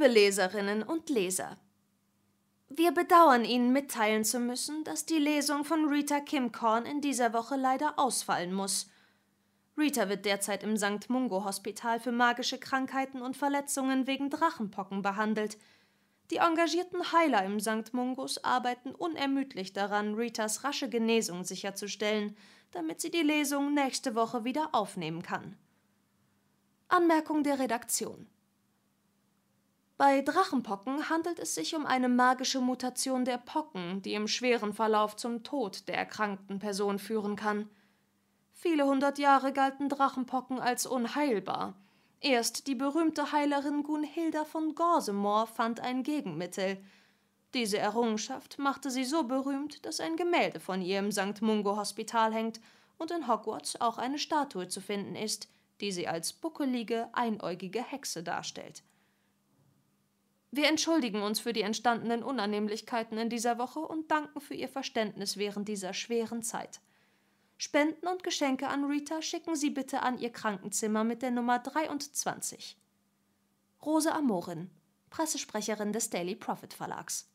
Liebe Leserinnen und Leser, wir bedauern Ihnen mitteilen zu müssen, dass die Lesung von Rita Kimkorn in dieser Woche leider ausfallen muss. Rita wird derzeit im St. Mungo Hospital für magische Krankheiten und Verletzungen wegen Drachenpocken behandelt. Die engagierten Heiler im St. Mungos arbeiten unermüdlich daran, Ritas rasche Genesung sicherzustellen, damit sie die Lesung nächste Woche wieder aufnehmen kann. Anmerkung der Redaktion bei Drachenpocken handelt es sich um eine magische Mutation der Pocken, die im schweren Verlauf zum Tod der erkrankten Person führen kann. Viele hundert Jahre galten Drachenpocken als unheilbar. Erst die berühmte Heilerin Gunhilda von Gorsemor fand ein Gegenmittel. Diese Errungenschaft machte sie so berühmt, dass ein Gemälde von ihr im St. Mungo Hospital hängt und in Hogwarts auch eine Statue zu finden ist, die sie als buckelige, einäugige Hexe darstellt. Wir entschuldigen uns für die entstandenen Unannehmlichkeiten in dieser Woche und danken für Ihr Verständnis während dieser schweren Zeit. Spenden und Geschenke an Rita schicken Sie bitte an Ihr Krankenzimmer mit der Nummer 23. Rose Amorin, Pressesprecherin des Daily Profit Verlags.